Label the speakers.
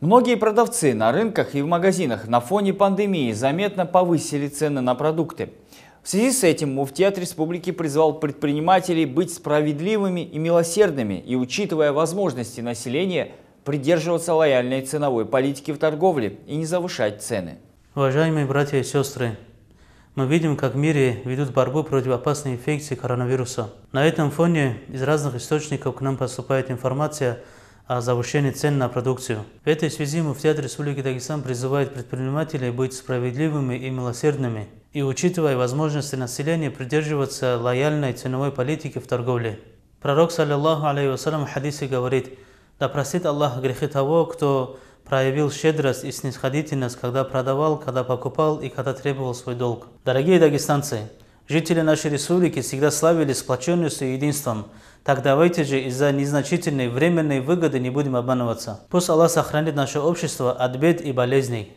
Speaker 1: Многие продавцы на рынках и в магазинах на фоне пандемии заметно повысили цены на продукты. В связи с этим Муфтиат Республики призвал предпринимателей быть справедливыми и милосердными и, учитывая возможности населения, придерживаться лояльной ценовой политики в торговле и не завышать цены.
Speaker 2: Уважаемые братья и сестры, мы видим, как в мире ведут борьбу против опасной инфекции коронавируса. На этом фоне из разных источников к нам поступает информация – о завышении цен на продукцию. В этой связи Муфтиат Республики Дагестан призывает предпринимателей быть справедливыми и милосердными и, учитывая возможности населения, придерживаться лояльной ценовой политики в торговле. Пророк, саллиллаху алейхи в хадисе говорит, «Да простит Аллах грехи того, кто проявил щедрость и снисходительность, когда продавал, когда покупал и когда требовал свой долг». Дорогие дагестанцы, Жители нашей республики всегда славили сплоченностью и единством. Так давайте же из-за незначительной временной выгоды не будем обманываться. Пусть Аллах сохранит наше общество от бед и болезней.